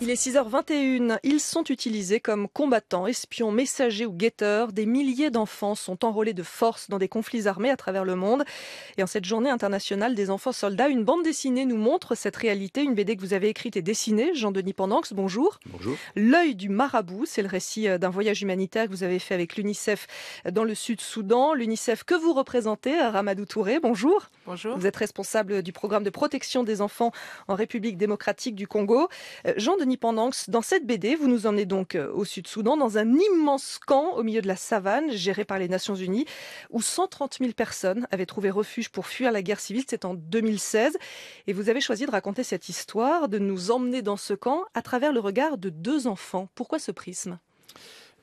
Il est 6h21. Ils sont utilisés comme combattants, espions, messagers ou guetteurs. Des milliers d'enfants sont enrôlés de force dans des conflits armés à travers le monde. Et en cette journée internationale des enfants soldats, une bande dessinée nous montre cette réalité. Une BD que vous avez écrite et dessinée, Jean-Denis Pendanx, bonjour. Bonjour. L'œil du marabout, c'est le récit euh, d'un voyage humanitaire que vous avez fait avec l'UNICEF euh, dans le Sud-Soudan. L'UNICEF que vous représentez, Ramadou Touré, bonjour. Bonjour. Vous êtes responsable du programme de protection des enfants en République démocratique du Congo. Jean-Denis Pendanx, dans cette BD, vous nous emmenez donc euh, au Sud-Soudan, dans un immense camp au milieu de la savane, géré par les Nations Unies, où 130 000 personnes avaient trouvé refuge pour fuir la guerre civile. C'est en 2016. Et vous avez choisi de raconter cette histoire, de nous emmener dans ce camp à travers le regard de deux enfants. Pourquoi ce prisme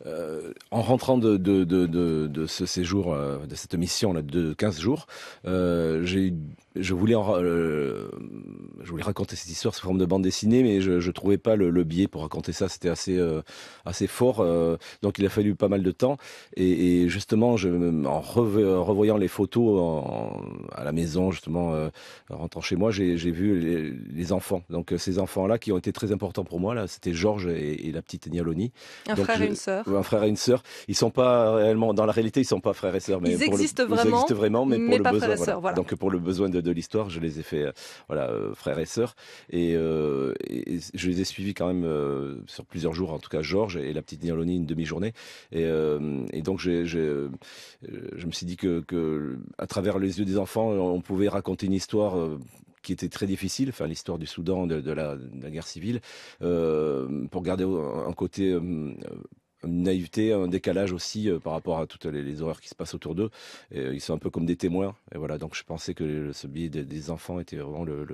euh, en rentrant de, ce séjour, euh, de cette mission de 15 jours, j'ai je voulais je voulais raconter cette histoire sous forme de bande dessinée, mais je, ne trouvais pas le, biais pour raconter ça. C'était assez, euh, assez fort. Euh, donc, il a fallu pas mal de temps. Et, justement, je, en revoyant les photos à la maison, justement, euh, en rentrant chez moi, j'ai vu les, enfants. Donc, ces enfants-là qui ont été très importants pour moi. Là, c'était Georges et, la petite Nialoni. Un frère et une sœur. Un frère et une sœur. Ils sont pas réellement, dans la réalité, ils sont pas frères et sœurs, mais ils existent vraiment. Ils existent vraiment, mais, pour pas le besoin. Voilà. Donc, pour le besoin de, l'histoire, je les ai fait, voilà, frères euh, et je les ai suivis quand même euh, sur plusieurs jours, en tout cas Georges et la petite Nialoni une demi-journée. Et, euh, donc je me suis dit que, à travers les yeux des enfants, on pouvait raconter une histoire qui était très difficile, enfin l'histoire du Soudan, de, la, guerre civile, pour garder un côté une naïveté, un décalage aussi euh, par rapport à toutes les, horreurs qui se passent autour d'eux. Euh, ils sont un peu comme des témoins. Et voilà, donc je pensais que ce billet des, enfants était vraiment le,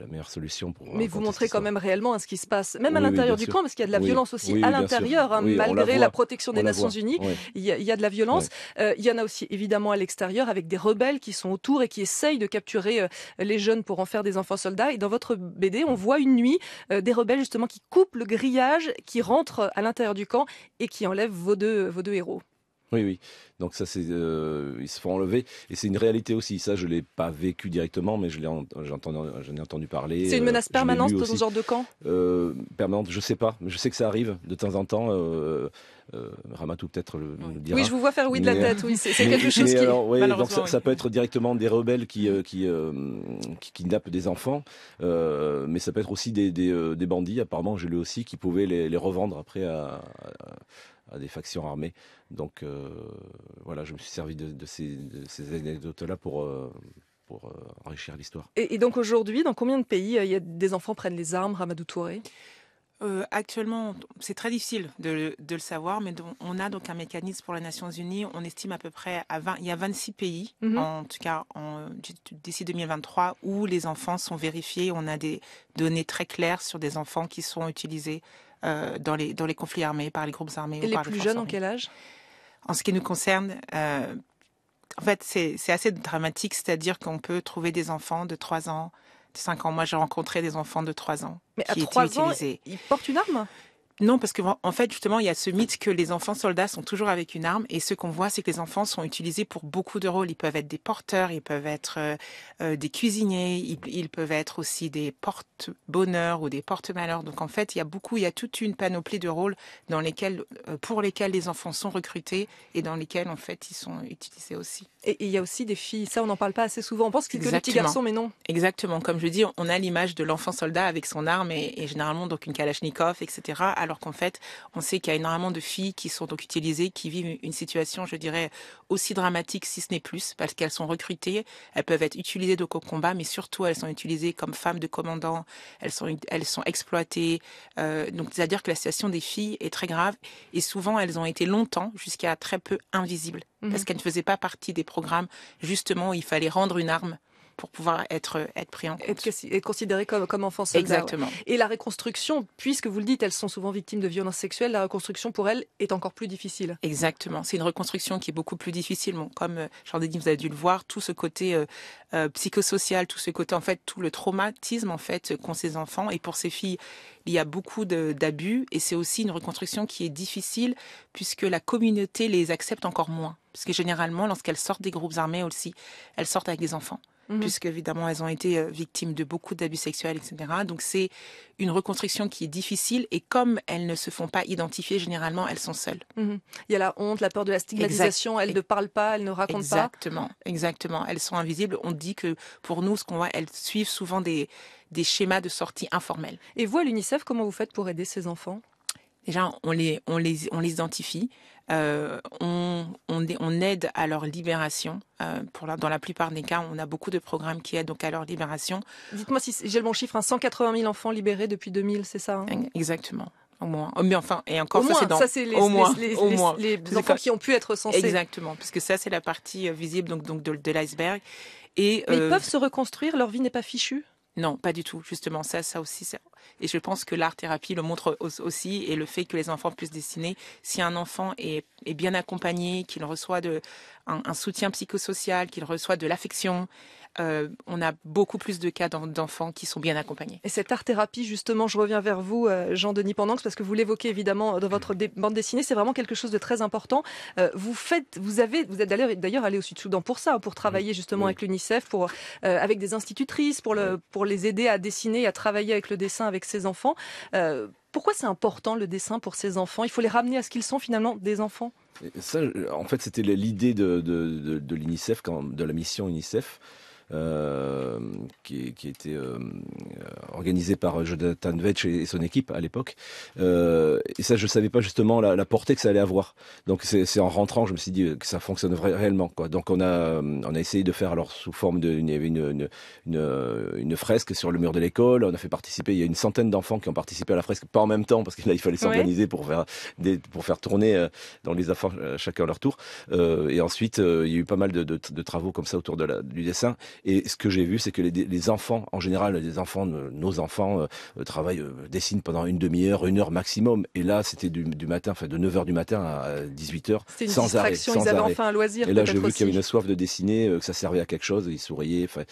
la meilleure solution pour. Mais vous montrez quand même réellement hein, ce qui se passe, même à l'intérieur du camp, parce qu'il y a de la violence aussi à l'intérieur, hein, malgré la, protection des Nations Unies. Il y, a, de la violence. Euh, il y en a aussi évidemment à l'extérieur avec des rebelles qui sont autour et qui essayent de capturer euh, les jeunes pour en faire des enfants soldats. Et dans votre BD, on voit une nuit euh, des rebelles justement qui coupent le grillage, qui rentrent à l'intérieur du camp et qui enlèvent vos deux, vos deux héros. Oui, oui. Donc ça, c'est euh, ils se font enlever et c'est une réalité aussi. Ça, je l'ai pas vécu directement, mais je l'ai entendu, j'en ai entendu parler. C'est une euh, menace permanente dans ce genre de camp. Euh, permanente, je sais pas, mais je sais que ça arrive de temps en temps. Ramatou peut-être le, dira. Oui, je vous vois faire oui de la tête. Oui, c'est quelque chose qui. Alors, ça, peut être directement des rebelles qui qui, qui kidnappent des enfants, mais ça peut être aussi des, des, bandits. Apparemment, j'ai lu aussi qui pouvaient les, revendre après à des factions armées. Donc euh, voilà, je me suis servi de, ces, anecdotes-là pour euh, pour euh, enrichir l'histoire. Et, donc aujourd'hui, dans combien de pays il y a des enfants prennent les armes, Ramadou Touré actuellement, c'est très difficile de, le savoir, mais on a donc un mécanisme pour les Nations Unies. On estime à peu près à 20, il y a 26 pays, mhm. en tout cas d'ici 2023, où les enfants sont vérifiés. On a des données très claires sur des enfants qui sont utilisés euh, dans, les, dans les conflits armés, par les groupes armés. Et les plus jeunes, en quel âge En ce qui nous concerne, euh, en fait, c'est assez dramatique, c'est-à-dire qu'on peut trouver des enfants de 3 ans, de 5 ans. Moi, j'ai rencontré des enfants de 3 ans. Mais qui à 3 utilisés. ils portent une arme non, parce que en fait, justement, il y a ce mythe que les enfants soldats sont toujours avec une arme. Et ce qu'on voit, c'est que les enfants sont utilisés pour beaucoup de rôles. Ils peuvent être des porteurs, ils peuvent être euh, euh, des cuisiniers, ils, peuvent être aussi des porte-bonheur ou des porte malheurs Donc en fait, il y a beaucoup, il y a toute une panoplie de rôles dans lesquels, euh, pour lesquels les enfants sont recrutés et dans lesquels en fait ils sont utilisés aussi. Et il y a aussi des filles. Ça, on n'en parle pas assez souvent. On pense qu'il y a que des petits garçons, mais non. Exactement. Comme je dis, on a l'image de l'enfant soldat avec son arme et, généralement donc une kalachnikov, etc. Alors qu'en fait, on sait qu'il y a énormément de filles qui sont donc utilisées, qui vivent une situation, je dirais, aussi dramatique, si ce n'est plus, parce qu'elles sont recrutées, elles peuvent être utilisées donc au combat, mais surtout elles sont utilisées comme femmes de commandant, elles sont, elles sont exploitées. Euh, donc, c'est-à-dire que la situation des filles est très grave et souvent elles ont été longtemps, jusqu'à très peu, invisibles parce mhm. qu'elle ne faisait pas partie des programmes justement où il fallait rendre une arme pour pouvoir être, être pris en compte. et comme, comme enfant Exactement. Et la reconstruction, puisque vous le dites, elles sont souvent victimes de violences sexuelles, la reconstruction pour elles est encore plus difficile. Exactement. C'est une reconstruction qui est beaucoup plus difficile. Bon, comme euh, jean dit, vous avez dû le voir, tout ce côté euh, euh, psychosocial, tout ce côté, en fait, tout le traumatisme, en fait, qu'ont ces enfants. Et pour ces filles, il y a beaucoup d'abus. Et c'est aussi une reconstruction qui est difficile puisque la communauté les accepte encore moins. Parce que généralement, lorsqu'elles sortent des groupes armés aussi, elles sortent avec des enfants puisqu'évidemment puisque évidemment elles ont été euh, victimes de beaucoup d'abus sexuels, etc. Donc c'est une reconstruction qui est difficile et comme elles ne se font pas identifier, généralement elles sont seules. Mhm. Il y a la honte, la peur de la stigmatisation, elles ne parlent pas, elles ne racontent pas. Exactement, exactement. Elles sont invisibles. On dit que pour nous, ce qu'on voit, elles suivent souvent des, des schémas de sortie informels. Et vous, à l'UNICEF, comment vous faites pour aider ces enfants Déjà, on les, on les, on les identifie, euh, on, on, aide à leur libération. Euh, pour dans la plupart des cas, on a beaucoup de programmes qui aident donc à leur libération. Dites-moi si j'ai le bon chiffre, 180 hein, 000 enfants libérés depuis 2000, c'est ça hein Exactement. Au moins. Oh, mais enfin, et encore, ça, c'est les, au moins, enfants qui ont pu être censés. Exactement, parce que ça, c'est la partie euh, visible donc, donc de, l'iceberg. Et, Mais ils peuvent se reconstruire, leur vie n'est pas fichue non, pas du tout. Justement, ça, ça aussi. Et je pense que l'art thérapie le montre aussi, et le fait que les enfants puissent dessiner. Si un enfant est, bien accompagné, qu'il reçoit un, un soutien psychosocial, qu'il reçoit de l'affection, euh, on a beaucoup plus de cas d'enfants qui sont bien accompagnés. Et cette art-thérapie, justement, je reviens vers vous, euh, Jean-Denis Pendanx, parce que vous l'évoquez évidemment dans votre bande dessinée, c'est vraiment quelque chose de très important. Euh, vous faites, vous avez, vous êtes d'ailleurs allé au Sud-Soudan pour ça, hein, pour travailler justement avec l'UNICEF, avec des institutrices, pour les aider à dessiner, à travailler avec le dessin avec ces enfants. pourquoi c'est important le dessin pour ces enfants Il faut les ramener à ce qu'ils sont finalement des enfants. en fait, c'était l'idée de, de l'UNICEF, de la mission UNICEF. Euh, qui, était euh, organisé par Jonathan Vetch et, son équipe à l'époque. Euh, et ça, je savais pas justement la, portée que ça allait avoir. Donc c'est en rentrant, je me suis dit que ça fonctionne réellement. Quoi. Donc on a, on a essayé de faire alors sous forme de, il y avait une, une, fresque sur le mur de l'école. On a fait participer, il y a une centaine d'enfants qui ont participé à la fresque, pas en même temps parce que il fallait s'organiser pour faire pour faire tourner dans les enfants chacun leur tour. et ensuite il y a eu pas mal de, travaux comme ça autour de la, du dessin. Et ce que j'ai vu, c'est que les, enfants, en général, les enfants, nos enfants, euh, euh, travaillent, euh, dessinent pendant une demi-heure, une heure maximum. Et là, c'était du, matin, enfin de 9h du matin à 18h, une sans arrêt. ils avaient enfin un loisir. Et là, j'ai vu qu'il y avait une soif de dessiner, que ça servait à quelque chose. Ils souriaient. Enfin,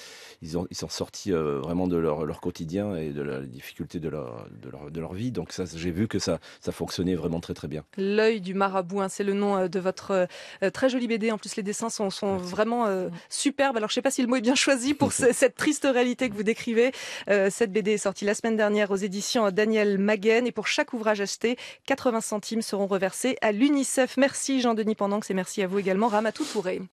ils ont, ils sont sortis vraiment de leur, quotidien et de la difficulté de leur, de leur, de leur vie. Donc ça, j'ai vu que ça, ça fonctionnait vraiment très très bien. L'œil du marabout, hein, c'est le nom de votre très jolie BD. En plus, les dessins sont, sont vraiment superbes. Alors, je ne sais pas si le mot est bien choisi pour cette triste réalité que vous décrivez. Euh, cette BD est sortie la semaine dernière aux éditions Daniel Maguen et pour chaque ouvrage acheté, 80 centimes seront reversés à l'UNICEF. Merci Jean-Denis Pendanx et merci à vous également Ramatou Touré.